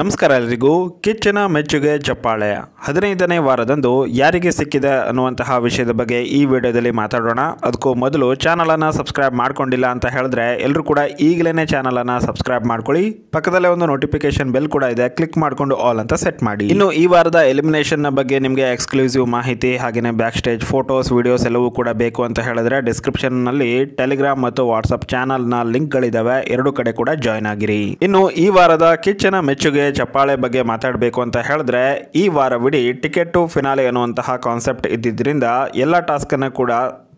ನಮಸ್ಕಾರ ಎಲ್ರಿಗೂ ಕಿಚ್ಚನ ಮೆಚ್ಚುಗೆ ಚಪ್ಪಾಳೆ ಹದಿನೈದನೇ ವಾರದಂದು ಯಾರಿಗೆ ಸಿಕ್ಕಿದೆ ಅನ್ನುವಂತಹ ವಿಷಯದ ಬಗ್ಗೆ ಈ ವಿಡಿಯೋದಲ್ಲಿ ಮಾತಾಡೋಣ ಅದಕ್ಕೂ ಮೊದಲು ಚಾನಲನ್ನು ಸಬ್ಸ್ಕ್ರೈಬ್ ಮಾಡ್ಕೊಂಡಿಲ್ಲ ಅಂತ ಹೇಳಿದ್ರೆ ಎಲ್ಲರೂ ಕೂಡ ಈಗಲೇ ಚಾನಲನ್ನು ಸಬ್ಸ್ಕ್ರೈಬ್ ಮಾಡ್ಕೊಳ್ಳಿ ಪಕ್ಕದಲ್ಲೇ ಒಂದು ನೋಟಿಫಿಕೇಶನ್ ಬೆಲ್ ಕೂಡ ಇದೆ ಕ್ಲಿಕ್ ಮಾಡಿಕೊಂಡು ಆಲ್ ಅಂತ ಸೆಟ್ ಮಾಡಿ ಇನ್ನು ಈ ವಾರದ ಎಲಿಮಿನೇಷನ್ನ ಬಗ್ಗೆ ನಿಮಗೆ ಎಕ್ಸ್ಕ್ಲೂಸಿವ್ ಮಾಹಿತಿ ಹಾಗೆಯೇ ಬ್ಯಾಕ್ ಸ್ಟೇಜ್ ಫೋಟೋಸ್ ವಿಡಿಯೋಸ್ ಎಲ್ಲವೂ ಕೂಡ ಬೇಕು ಅಂತ ಹೇಳಿದ್ರೆ ಡಿಸ್ಕ್ರಿಪ್ಷನ್ನಲ್ಲಿ ಟೆಲಿಗ್ರಾಮ್ ಮತ್ತು ವಾಟ್ಸಪ್ ಚಾನಲ್ನ ಲಿಂಕ್ಗಳಿದ್ದಾವೆ ಎರಡು ಕಡೆ ಕೂಡ ಜಾಯ್ನ್ ಆಗಿರಿ ಇನ್ನು ಈ ವಾರದ ಕಿಚ್ಚನ ಮೆಚ್ಚುಗೆ ಮದುವೆ ಚಪ್ಪಾಳೆ ಬಗ್ಗೆ ಮಾತಾಡಬೇಕು ಅಂತ ಹೇಳಿದ್ರೆ ಈ ವಾರವಿಡೀ ಟಿಕೆಟ್ ಫಿನಾಲೆ ಅನ್ನುವಂತಹ ಕಾನ್ಸೆಪ್ಟ್ ಇದ್ದಿದ್ದರಿಂದ ಎಲ್ಲ ಟಾಸ್ಕನ್ನು ಕೂಡ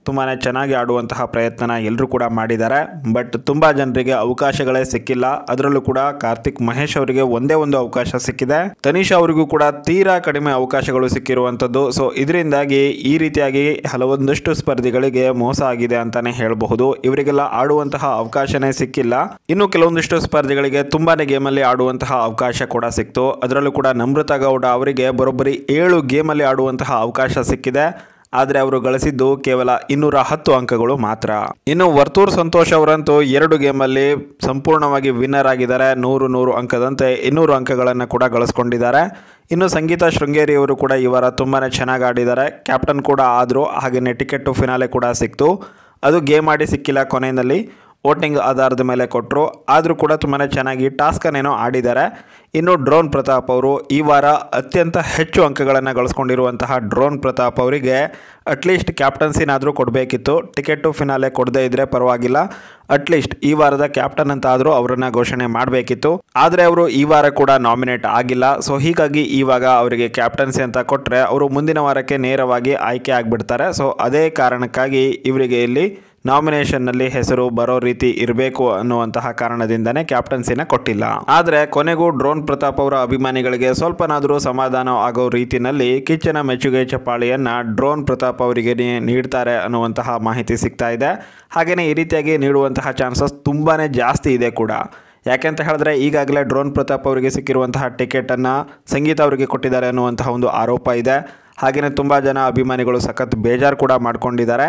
ತುಂಬಾ ಚೆನ್ನಾಗಿ ಆಡುವಂತಹ ಪ್ರಯತ್ನನ ಎಲ್ಲರೂ ಕೂಡ ಮಾಡಿದ್ದಾರೆ ಬಟ್ ತುಂಬ ಜನರಿಗೆ ಅವಕಾಶಗಳೇ ಸಿಕ್ಕಿಲ್ಲ ಅದರಲ್ಲೂ ಕೂಡ ಕಾರ್ತಿಕ್ ಮಹೇಶ್ ಅವರಿಗೆ ಒಂದೇ ಒಂದು ಅವಕಾಶ ಸಿಕ್ಕಿದೆ ತನಿಷಾ ಅವರಿಗೂ ಕೂಡ ತೀರಾ ಕಡಿಮೆ ಅವಕಾಶಗಳು ಸಿಕ್ಕಿರುವಂಥದ್ದು ಸೊ ಇದರಿಂದಾಗಿ ಈ ರೀತಿಯಾಗಿ ಹಲವೊಂದಷ್ಟು ಸ್ಪರ್ಧಿಗಳಿಗೆ ಮೋಸ ಆಗಿದೆ ಅಂತಾನೆ ಹೇಳಬಹುದು ಇವರಿಗೆಲ್ಲ ಆಡುವಂತಹ ಅವಕಾಶನೇ ಸಿಕ್ಕಿಲ್ಲ ಇನ್ನು ಕೆಲವೊಂದಿಷ್ಟು ಸ್ಪರ್ಧಿಗಳಿಗೆ ತುಂಬಾನೇ ಗೇಮಲ್ಲಿ ಆಡುವಂತಹ ಅವಕಾಶ ಕೂಡ ಸಿಕ್ತು ಅದರಲ್ಲೂ ಕೂಡ ನಮೃತ ಗೌಡ ಅವರಿಗೆ ಬರೋಬ್ಬರಿ ಏಳು ಗೇಮಲ್ಲಿ ಆಡುವಂತಹ ಅವಕಾಶ ಸಿಕ್ಕಿದೆ ಆದರೆ ಅವರು ಗಳಿಸಿದ್ದು ಕೇವಲ ಇನ್ನೂರ ಹತ್ತು ಅಂಕಗಳು ಮಾತ್ರ ಇನ್ನು ವರ್ತೂರ್ ಸಂತೋಷ್ ಅವರಂತೂ ಎರಡು ಗೇಮಲ್ಲಿ ಸಂಪೂರ್ಣವಾಗಿ ವಿನ್ನರ್ ಆಗಿದ್ದಾರೆ ನೂರು ನೂರು ಅಂಕದಂತೆ ಇನ್ನೂರು ಅಂಕಗಳನ್ನು ಕೂಡ ಗಳಿಸ್ಕೊಂಡಿದ್ದಾರೆ ಇನ್ನು ಸಂಗೀತ ಶೃಂಗೇರಿಯವರು ಕೂಡ ಇವರ ತುಂಬಾ ಚೆನ್ನಾಗಿ ಆಡಿದ್ದಾರೆ ಕ್ಯಾಪ್ಟನ್ ಕೂಡ ಆದರೂ ಹಾಗೆಯೇ ಟಿಕೆಟ್ ಫಿನಾಲೆ ಕೂಡ ಸಿಕ್ತು ಅದು ಗೇಮ್ ಆಡಿ ಸಿಕ್ಕಿಲ್ಲ ಕೊನೆಯಲ್ಲಿ ವೋಟಿಂಗ್ ಆಧಾರದ ಮೇಲೆ ಕೊಟ್ಟರು ಆದರೂ ಕೂಡ ತುಂಬಾ ಚೆನ್ನಾಗಿ ಟಾಸ್ಕನ್ನೇನೋ ಆಡಿದ್ದಾರೆ ಇನ್ನು ಡ್ರೋನ್ ಪ್ರತಾಪ್ ಅವರು ಈ ವಾರ ಅತ್ಯಂತ ಹೆಚ್ಚು ಅಂಕಗಳನ್ನು ಗಳಿಸ್ಕೊಂಡಿರುವಂತಹ ಡ್ರೋನ್ ಪ್ರತಾಪ್ ಅವರಿಗೆ ಅಟ್ಲೀಸ್ಟ್ ಕ್ಯಾಪ್ಟನ್ಸಿನಾದರೂ ಕೊಡಬೇಕಿತ್ತು ಟಿಕೆಟು ಫಿನಾಲೆ ಕೊಡದೇ ಇದ್ದರೆ ಪರವಾಗಿಲ್ಲ ಅಟ್ಲೀಸ್ಟ್ ಈ ವಾರದ ಕ್ಯಾಪ್ಟನ್ ಅಂತ ಆದರೂ ಅವರನ್ನು ಘೋಷಣೆ ಮಾಡಬೇಕಿತ್ತು ಆದರೆ ಅವರು ಈ ವಾರ ಕೂಡ ನಾಮಿನೇಟ್ ಆಗಿಲ್ಲ ಸೊ ಹೀಗಾಗಿ ಈವಾಗ ಅವರಿಗೆ ಕ್ಯಾಪ್ಟನ್ಸಿ ಅಂತ ಕೊಟ್ಟರೆ ಅವರು ಮುಂದಿನ ವಾರಕ್ಕೆ ನೇರವಾಗಿ ಆಯ್ಕೆ ಆಗಿಬಿಡ್ತಾರೆ ಸೊ ಅದೇ ಕಾರಣಕ್ಕಾಗಿ ಇವರಿಗೆ ಇಲ್ಲಿ ನಾಮಿನೇಷನ್ನಲ್ಲಿ ಹೆಸರು ಬರೋ ರೀತಿ ಇರಬೇಕು ಅನ್ನುವಂತಹ ಕಾರಣದಿಂದನೇ ಕ್ಯಾಪ್ಟನ್ಸಿನ ಕೊಟ್ಟಿಲ್ಲ ಆದರೆ ಕೊನೆಗೂ ಡ್ರೋನ್ ಪ್ರತಾಪ್ ಅವರ ಅಭಿಮಾನಿಗಳಿಗೆ ಸ್ವಲ್ಪನಾದರೂ ಸಮಾಧಾನ ಆಗೋ ರೀತಿಯಲ್ಲಿ ಕಿಚ್ಚನ ಮೆಚ್ಚುಗೆ ಚಪಾಳಿಯನ್ನು ಡ್ರೋನ್ ಪ್ರತಾಪ್ ಅವರಿಗೆ ನೀಡ್ತಾರೆ ಅನ್ನುವಂತಹ ಮಾಹಿತಿ ಸಿಗ್ತಾ ಇದೆ ಹಾಗೆಯೇ ಈ ರೀತಿಯಾಗಿ ನೀಡುವಂತಹ ಚಾನ್ಸಸ್ ತುಂಬಾ ಜಾಸ್ತಿ ಇದೆ ಕೂಡ ಯಾಕೆಂತ ಹೇಳಿದ್ರೆ ಈಗಾಗಲೇ ಡ್ರೋನ್ ಪ್ರತಾಪ್ ಅವರಿಗೆ ಸಿಕ್ಕಿರುವಂತಹ ಟಿಕೆಟನ್ನು ಸಂಗೀತ ಅವರಿಗೆ ಕೊಟ್ಟಿದ್ದಾರೆ ಅನ್ನುವಂತಹ ಒಂದು ಆರೋಪ ಇದೆ ಹಾಗೆಯೇ ತುಂಬ ಜನ ಅಭಿಮಾನಿಗಳು ಸಖತ್ ಬೇಜಾರು ಕೂಡ ಮಾಡಿಕೊಂಡಿದ್ದಾರೆ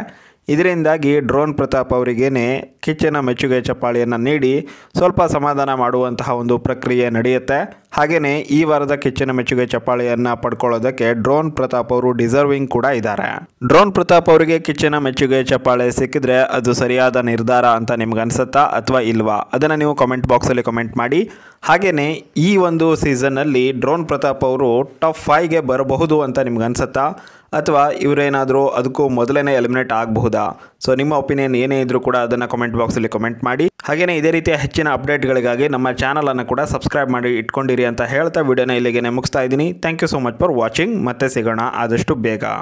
ಇದರಿಂದಾಗಿ ಡ್ರೋನ್ ಪ್ರತಾಪ್ ಅವರಿಗೇನೆ ಕಿಚ್ಚಿನ ಮೆಚ್ಚುಗೆ ಚಪ್ಪಾಳಿಯನ್ನು ನೀಡಿ ಸ್ವಲ್ಪ ಸಮಾಧಾನ ಮಾಡುವಂತಹ ಒಂದು ಪ್ರಕ್ರಿಯೆ ನಡೆಯುತ್ತೆ ಹಾಗೆಯೇ ಈ ವಾರದ ಕಿಚ್ಚಿನ ಮೆಚ್ಚುಗೆ ಚಪ್ಪಾಳಿಯನ್ನು ಪಡ್ಕೊಳ್ಳೋದಕ್ಕೆ ಡ್ರೋನ್ ಪ್ರತಾಪ್ ಅವರು ಡಿಸರ್ವಿಂಗ್ ಕೂಡ ಇದ್ದಾರೆ ಡ್ರೋನ್ ಪ್ರತಾಪ್ ಅವರಿಗೆ ಕಿಚ್ಚಿನ ಮೆಚ್ಚುಗೆ ಚಪ್ಪಾಳೆ ಸಿಕ್ಕಿದ್ರೆ ಅದು ಸರಿಯಾದ ನಿರ್ಧಾರ ಅಂತ ನಿಮ್ಗೆ ಅನಿಸುತ್ತಾ ಅಥವಾ ಇಲ್ವಾ ಅದನ್ನು ನೀವು ಕಮೆಂಟ್ ಬಾಕ್ಸಲ್ಲಿ ಕಮೆಂಟ್ ಮಾಡಿ ಹಾಗೆಯೇ ಈ ಒಂದು ಸೀಸನ್ನಲ್ಲಿ ಡ್ರೋನ್ ಪ್ರತಾಪ್ ಅವರು ಟಾಪ್ ಫೈವ್ಗೆ ಬರಬಹುದು ಅಂತ ನಿಮ್ಗೆ ಅನಿಸುತ್ತಾ ಅಥವಾ ಇವರೇನಾದರೂ ಅದಕ್ಕೂ ಮೊದಲನೇ ಎಲಿಮಿನೇಟ್ ಆಗಬಹುದಾ ಸೊ ನಿಮ್ಮ ಒಪಿನಿಯನ್ ಏನೇ ಇದ್ರೂ ಕೂಡ ಅದನ್ನು ಕಮೆಂಟ್ ಕಮೆಂಟ್ ಬಾಕ್ಸಲ್ಲಿ ಕಮೆಂಟ್ ಮಾಡಿ ಹಾಗೆಯೇ ಇದೇ ರೀತಿಯ ಹೆಚ್ಚಿನ ಅಪ್ಡೇಟ್ಗಳಿಗಾಗಿ ನಮ್ಮ ಚಾನಲನ್ನು ಕೂಡ ಸಬ್ಸ್ಕ್ರೈಬ್ ಮಾಡಿ ಇಟ್ಕೊಂಡಿರಿ ಅಂತ ಹೇಳ್ತಾ ವಿಡಿಯೋನ ಇಲ್ಲಿಗೆ ಮುಗಿಸ್ತಾ ಇದ್ದೀನಿ thank you so much for watching ಮತ್ತೆ ಸಿಗೋಣ ಆದಷ್ಟು ಬೇಗ